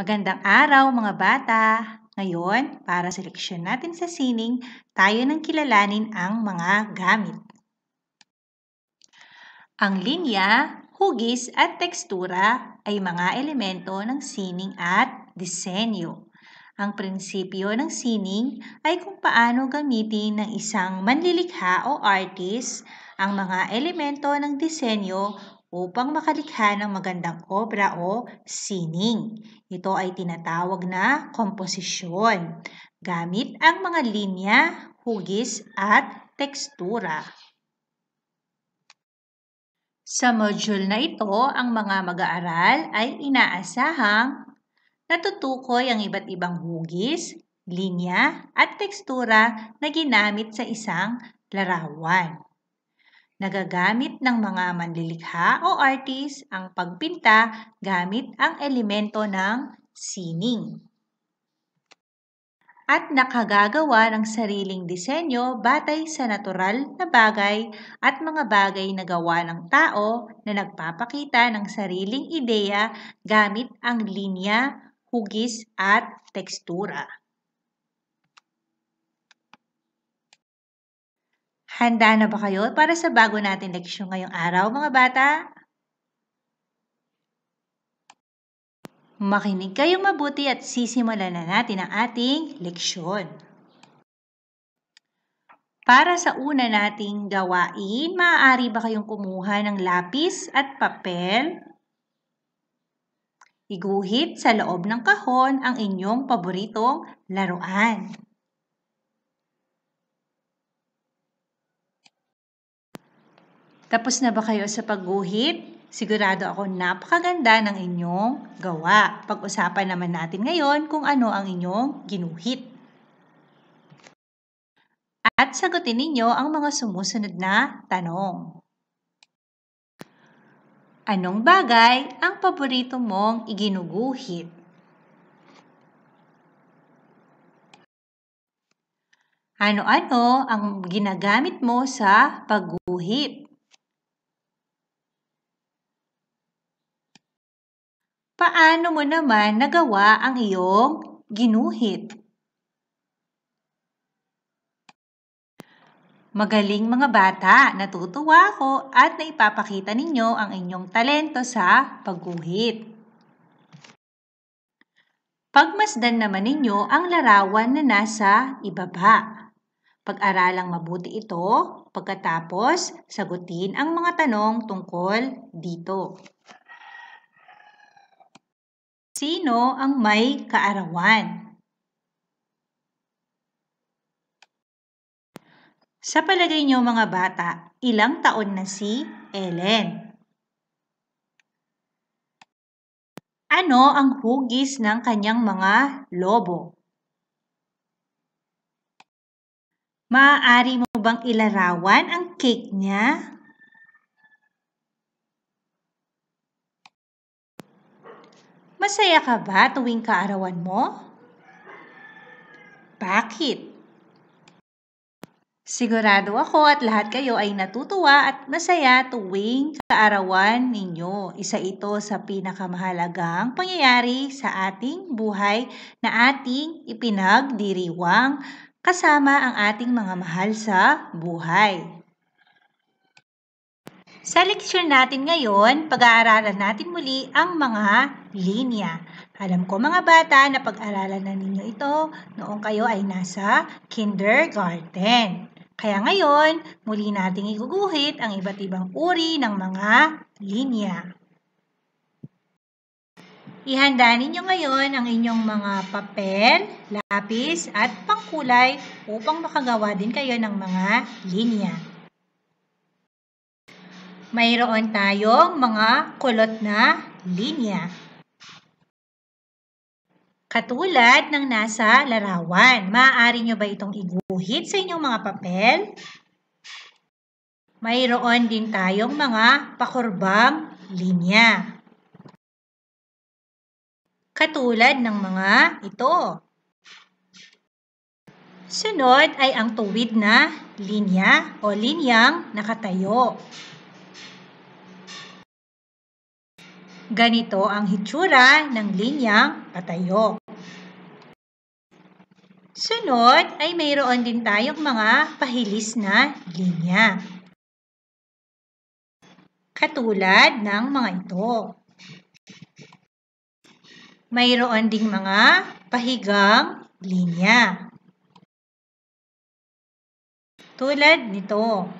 Magandang araw mga bata! Ngayon, para sa leksyon natin sa sining, tayo nang kilalanin ang mga gamit. Ang linya, hugis at tekstura ay mga elemento ng sining at disenyo. Ang prinsipyo ng sining ay kung paano gamitin ng isang manlilikha o artist ang mga elemento ng disenyo upang makalikha ng magandang obra o sining. Ito ay tinatawag na komposisyon gamit ang mga linya, hugis at tekstura. Sa module na ito, ang mga mag-aaral ay inaasahang natutukoy ang iba't ibang hugis, linya at tekstura na ginamit sa isang larawan. Nagagamit ng mga manlilikha o artist ang pagpinta gamit ang elemento ng sining. At nakagagawa ng sariling disenyo batay sa natural na bagay at mga bagay na gawa ng tao na nagpapakita ng sariling ideya gamit ang linya, hugis at tekstura. Handa na ba kayo para sa bago nating leksyon ngayong araw, mga bata? Makinig kayong mabuti at sisimulan na natin ang ating leksyon. Para sa una nating gawain, maaari ba kayong kumuha ng lapis at papel? Iguhit sa loob ng kahon ang inyong paboritong laruan. Tapos na ba kayo sa pagguhit? Sigurado ako napakaganda ng inyong gawa. Pag-usapan naman natin ngayon kung ano ang inyong ginuhit. At sagutin ninyo ang mga sumusunod na tanong. Anong bagay ang paborito mong iginuguhit? Ano-ano ang ginagamit mo sa pagguhit? paano mo naman nagawa ang iyong ginuhit? Magaling mga bata, natutuwa ako at naipapakita ninyo ang inyong talento sa pagguhit. Pagmasdan naman ninyo ang larawan na nasa ibaba. Pag-aralang mabuti ito, pagkatapos sagutin ang mga tanong tungkol dito. Sino ang may kaarawan? Sa palagay niyo mga bata, ilang taon na si Ellen? Ano ang hugis ng kanyang mga lobo? Maaari mo bang ilarawan ang cake niya? Masaya ka ba tuwing kaarawan mo? Bakit? Sigurado ako at lahat kayo ay natutuwa at masaya tuwing kaarawan ninyo. Isa ito sa pinakamahalagang pangyayari sa ating buhay na ating ipinagdiriwang kasama ang ating mga mahal sa buhay. Sa lecture natin ngayon, pag-aaralan natin muli ang mga linya. Alam ko mga bata na pag-aralan na ninyo ito noong kayo ay nasa kindergarten. Kaya ngayon, muli nating iguguhit ang iba't ibang uri ng mga linya. Ihanda ninyo ngayon ang inyong mga papel, lapis at pangkulay upang makagawa din kayo ng mga linya mayroon tayong mga kulot na linya. Katulad ng nasa larawan, maaari nyo ba itong iguhit sa inyong mga papel? Mayroon din tayong mga pakurbang linya. Katulad ng mga ito. Sunod ay ang tuwid na linya o linyang nakatayo. Ganito ang hitsura ng linyang patayo. Sunod ay mayroon din tayong mga pahilis na linya. Katulad ng mga ito. Mayroon ding mga pahigang linya. Tulad nito.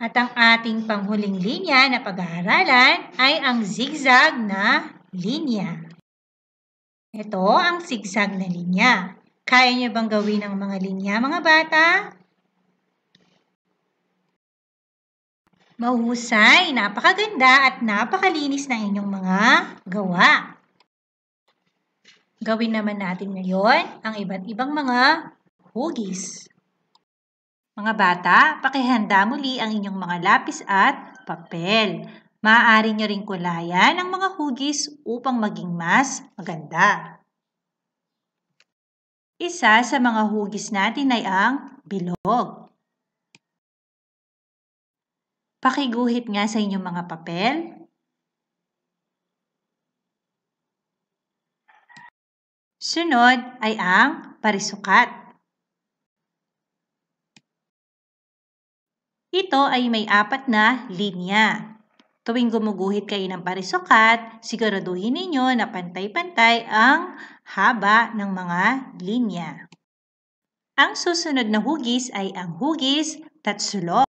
At ang ating panghuling linya na pag-aaralan ay ang zigzag na linya. Ito ang zigzag na linya. Kaya niyo bang gawin ang mga linya, mga bata? Mahusay, napakaganda at napakalinis ng inyong mga gawa. Gawin naman natin ngayon ang iba't ibang mga hugis. Mga bata, pakihanda muli ang inyong mga lapis at papel. Maaari nyo ring kulayan ang mga hugis upang maging mas maganda. Isa sa mga hugis natin ay ang bilog. Pakiguhit nga sa inyong mga papel. Sunod ay ang parisukat. Ito ay may apat na linya. Tuwing gumuguhit kayo ng parisukat, siguraduhin ninyo na pantay-pantay ang haba ng mga linya. Ang susunod na hugis ay ang hugis tatsulok.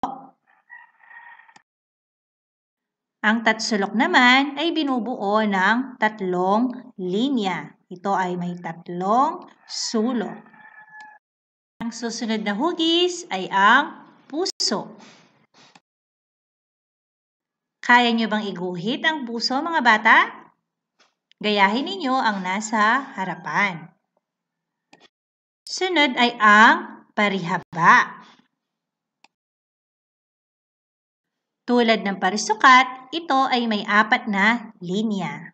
Ang tatsulok naman ay binubuo ng tatlong linya. Ito ay may tatlong sulok. Ang susunod na hugis ay ang puso. Kaya nyo bang iguhit ang puso mga bata? Gayahin ninyo ang nasa harapan. Sunod ay ang parihaba. Tulad ng parisukat, ito ay may apat na linya.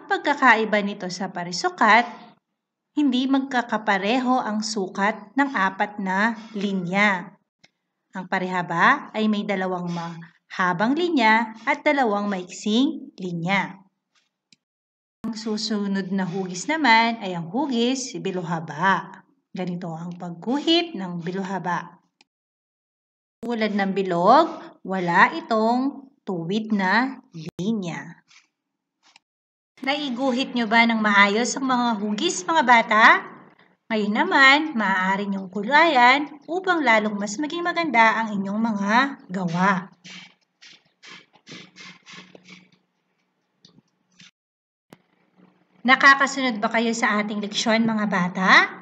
Ang pagkakaiba nito sa parisukat, hindi magkakapareho ang sukat ng apat na linya. Ang parehaba ay may dalawang mahabang linya at dalawang maiksing linya. Ang susunod na hugis naman ay ang hugis bilohaba. Ganito ang pagguhit ng bilohaba. Tulad ng bilog, wala itong tuwid na linya. Naiguhit nyo ba ng maayos ang mga hugis mga bata? Ngayon naman, maaari niyong kulayan upang lalong mas maging maganda ang inyong mga gawa. Nakakasunod ba kayo sa ating leksyon mga bata?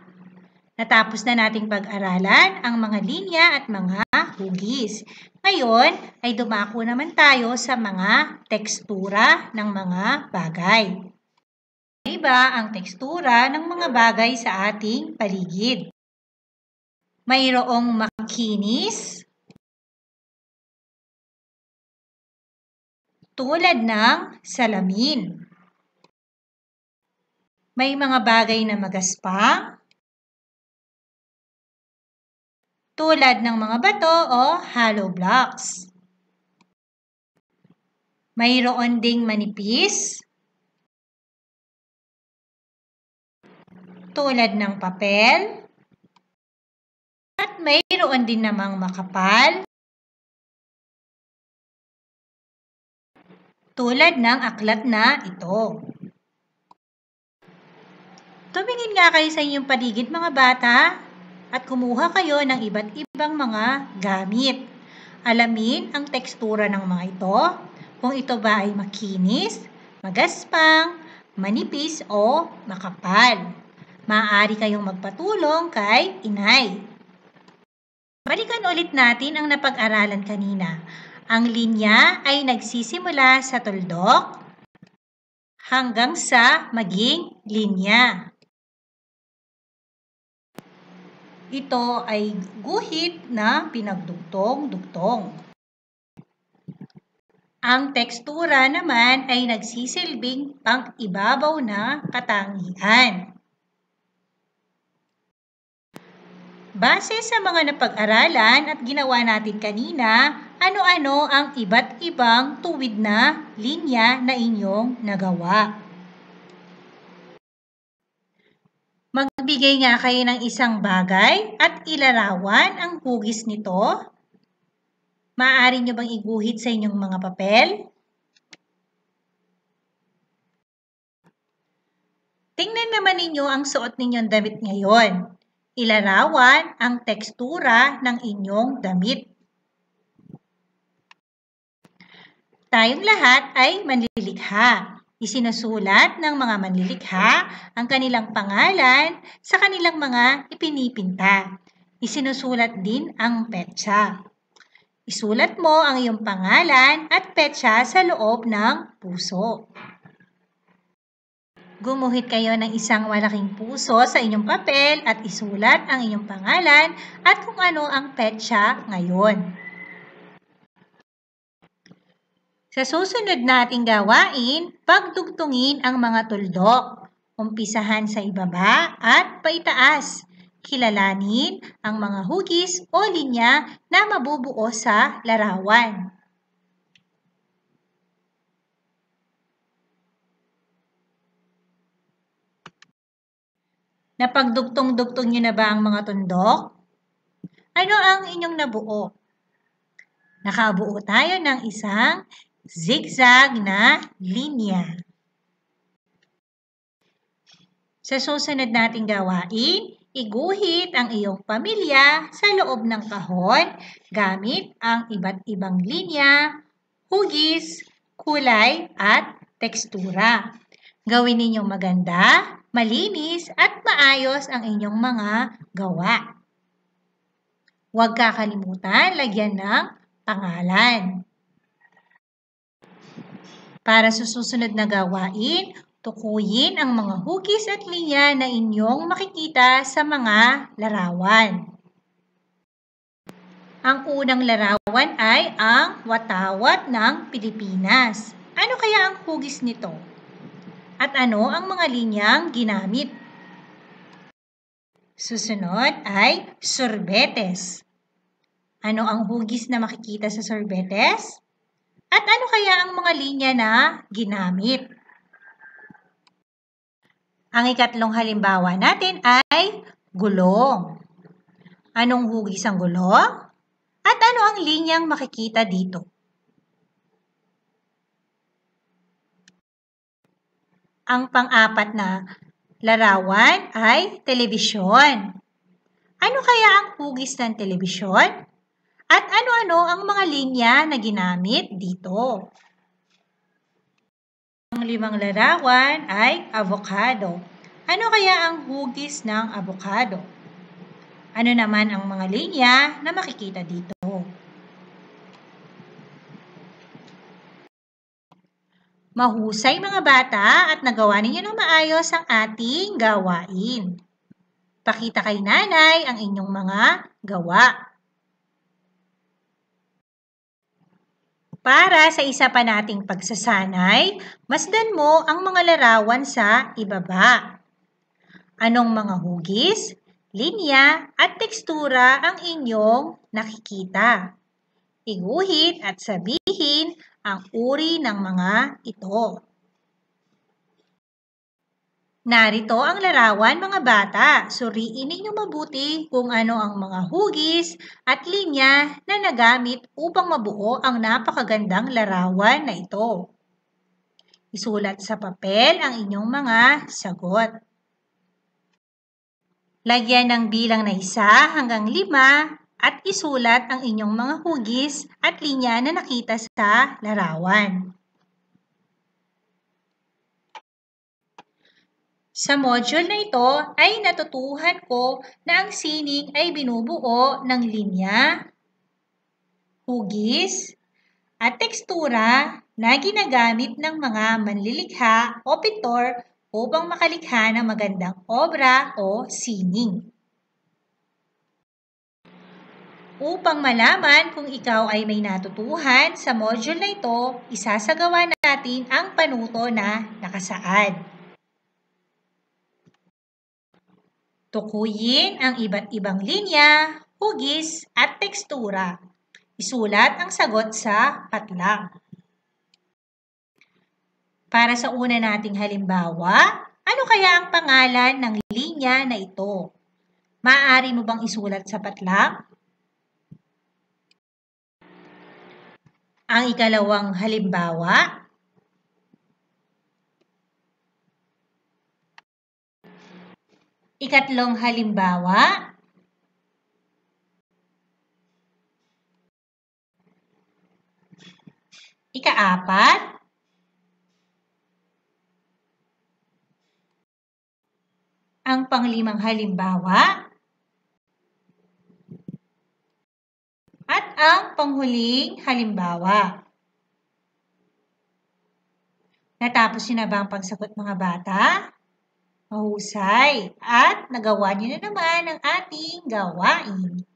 Natapos na nating pag-aralan ang mga linya at mga hugis. Ngayon ay dumako naman tayo sa mga tekstura ng mga bagay. Iba ang tekstura ng mga bagay sa ating paligid. Mayroong makinis, tulad ng salamin. May mga bagay na magaspang, tulad ng mga bato o hollow blocks. Mayroon ding manipis, tulad ng papel. At mayroon din namang makapal, tulad ng aklat na ito. Tumingin nga kayo sa inyong paligid mga bata at kumuha kayo ng iba't ibang mga gamit. Alamin ang tekstura ng mga ito, kung ito ba ay makinis, magaspang, manipis o makapal maaari kayong magpatulong kay inay. Balikan ulit natin ang napag-aralan kanina. Ang linya ay nagsisimula sa tuldok hanggang sa maging linya. Ito ay guhit na pinagdugtong-dugtong. Ang tekstura naman ay nagsisilbing pang-ibabaw na katangian. Base sa mga napag-aralan at ginawa natin kanina, ano-ano ang iba't ibang tuwid na linya na inyong nagawa. Magbigay nga kayo ng isang bagay at ilarawan ang hugis nito. Maaari nyo bang iguhit sa inyong mga papel? Tingnan naman ninyo ang suot ninyong damit ngayon. Ilarawan ang tekstura ng inyong damit. Tayong lahat ay manlilikha. Isinasulat ng mga manlilikha ang kanilang pangalan sa kanilang mga ipinipinta. Isinusulat din ang petsa. Isulat mo ang iyong pangalan at petsa sa loob ng puso. Gumuhit kayo ng isang malaking puso sa inyong papel at isulat ang inyong pangalan at kung ano ang petsa ngayon. Sa susunod nating gawain, pagdugtungin ang mga tuldok. Umpisahan sa ibaba at paitaas. Kilalanin ang mga hugis o linya na mabubuo sa larawan. Napagdugtong-dugtong nyo na ba ang mga tundok? Ano ang inyong nabuo? Nakabuo tayo ng isang zigzag na linya. Sa susunod nating gawain, iguhit ang iyong pamilya sa loob ng kahon gamit ang iba't ibang linya, hugis, kulay at tekstura. Gawin ninyong maganda malinis at maayos ang inyong mga gawa. Huwag kakalimutan, lagyan ng pangalan. Para sa susunod na gawain, tukuyin ang mga hugis at linya na inyong makikita sa mga larawan. Ang unang larawan ay ang watawat ng Pilipinas. Ano kaya ang hugis nito? at ano ang mga linyang ginamit. Susunod ay sorbetes. Ano ang hugis na makikita sa sorbetes? At ano kaya ang mga linya na ginamit? Ang ikatlong halimbawa natin ay gulong. Anong hugis ang gulong? At ano ang linyang makikita dito? Ang pang-apat na larawan ay telebisyon. Ano kaya ang hugis ng telebisyon? At ano-ano ang mga linya na ginamit dito? Ang limang larawan ay avocado. Ano kaya ang hugis ng avocado? Ano naman ang mga linya na makikita dito? Mahusay mga bata at nagawa ninyo ng maayos ang ating gawain. Pakita kay nanay ang inyong mga gawa. Para sa isa pa nating pagsasanay, masdan mo ang mga larawan sa ibaba. Anong mga hugis, linya at tekstura ang inyong nakikita? Iguhit at sabihin ang uri ng mga ito. Narito ang larawan mga bata. Suriin ninyo mabuti kung ano ang mga hugis at linya na nagamit upang mabuo ang napakagandang larawan na ito. Isulat sa papel ang inyong mga sagot. Lagyan ng bilang na isa hanggang lima at isulat ang inyong mga hugis at linya na nakita sa larawan. Sa module na ito ay natutuhan ko na ang sining ay binubuo ng linya, hugis, at tekstura na ginagamit ng mga manlilikha o pintor upang makalikha ng magandang obra o sining. Upang malaman kung ikaw ay may natutuhan sa module na ito, isasagawa natin ang panuto na nakasaad. Tukuyin ang iba't ibang linya, hugis at tekstura. Isulat ang sagot sa patlang. Para sa una nating halimbawa, ano kaya ang pangalan ng linya na ito? Maari mo bang isulat sa patlang? Ang ikalawang halimbawa, Ikatlong halimbawa, Ikaapat, ang panglimang halimbawa, ang panghuling halimbawa. Natapos niyo na ba ang pagsagot mga bata? Mahusay! At nagawa niyo na naman ang ating gawain.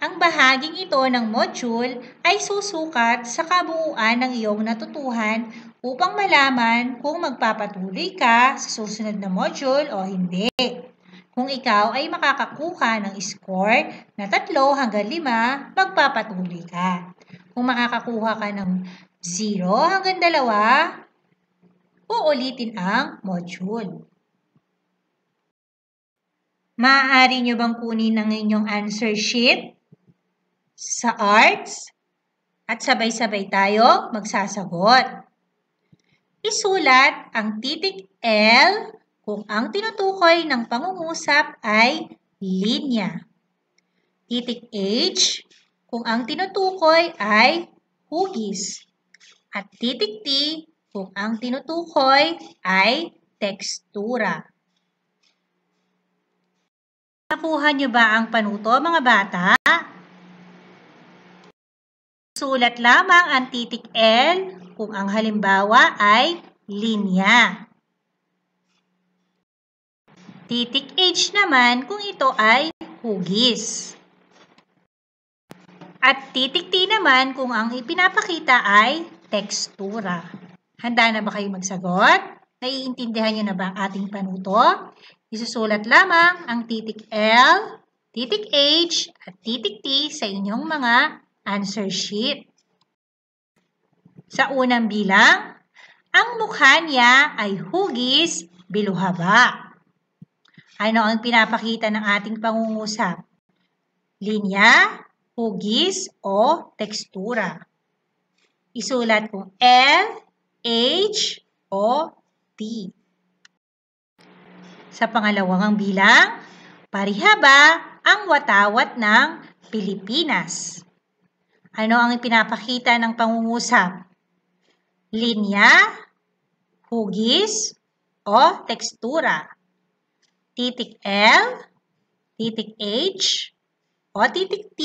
Ang bahaging ito ng module ay susukat sa kabuuan ng iyong natutuhan upang malaman kung magpapatuloy ka sa susunod na module o hindi. Kung ikaw ay makakakuha ng score na 3 hanggang 5, magpapatuloy ka. Kung makakakuha ka ng 0 hanggang 2, uulitin ang module. Maaari nyo bang kunin ang inyong answer sheet sa arts at sabay-sabay tayo magsasagot. Isulat ang titik L kung ang tinutukoy ng pangungusap ay linya. Titik H kung ang tinutukoy ay hugis. At titik T kung ang tinutukoy ay tekstura. Nakuha niyo ba ang panuto mga bata? Sulat lamang ang titik L kung ang halimbawa ay linya. Titik H naman kung ito ay hugis. At titik T naman kung ang ipinapakita ay tekstura. Handa na ba kayo magsagot? Naiintindihan niyo na ba ang ating panuto? Isusulat lamang ang titik L, titik H, at titik T sa inyong mga answer sheet. Sa unang bilang, ang mukha niya ay hugis biluhaba. Ano ang pinapakita ng ating pangungusap? Linya, hugis, o tekstura. Isulat kung L, H, o T. Sa pangalawang bilang, parihaba ang watawat ng Pilipinas. Ano ang pinapakita ng pangungusap? Linya, hugis, o tekstura titik L, titik H, o titik T.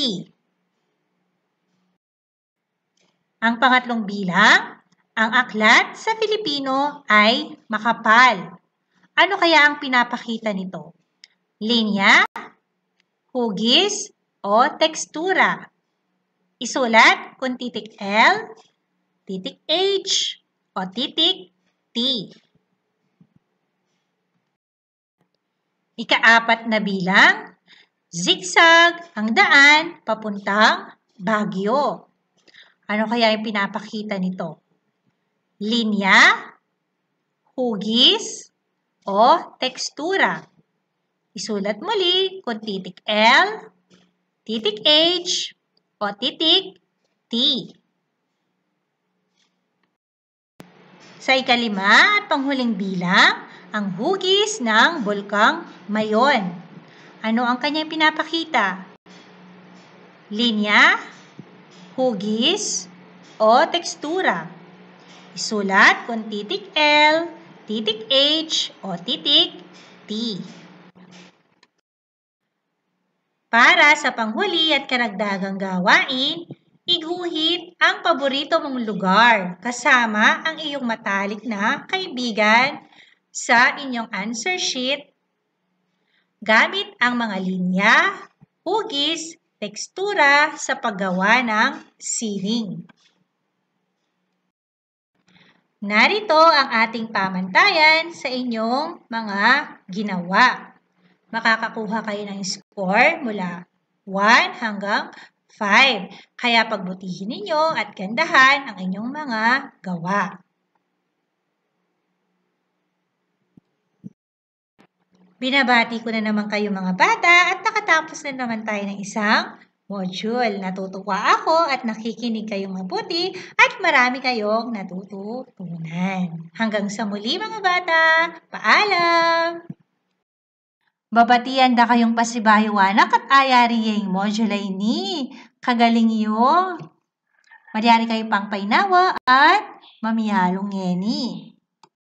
Ang pangatlong bilang, ang aklat sa Filipino ay makapal. Ano kaya ang pinapakita nito? Linya, hugis, o tekstura. Isulat kung titik L, titik H, o titik T. Ikaapat na bilang, zigzag ang daan papuntang Baguio. Ano kaya yung pinapakita nito? Linya, hugis, o tekstura. Isulat muli kung titik L, titik H, o titik T. Sa ikalima at panghuling bilang, ang hugis ng bulkang Mayon. Ano ang kanyang pinapakita? Linya, hugis, o tekstura. Isulat kung titik L, titik H, o titik T. Para sa panghuli at karagdagang gawain, iguhit ang paborito mong lugar kasama ang iyong matalik na kaibigan sa inyong answer sheet gamit ang mga linya, hugis, tekstura sa paggawa ng sining. Narito ang ating pamantayan sa inyong mga ginawa. Makakakuha kayo ng score mula 1 hanggang 5. Kaya pagbutihin ninyo at gandahan ang inyong mga gawa. Binabati ko na naman kayo mga bata at nakatapos na naman tayo ng isang module. Natutuwa ako at nakikinig kayong mabuti at marami kayong natututunan. Hanggang sa muli mga bata, paalam! Babatian da kayong pasibahiwanak at ayari yung module ni. Kagaling iyo. Madyari kayo pang painawa at mamihalong ngeni.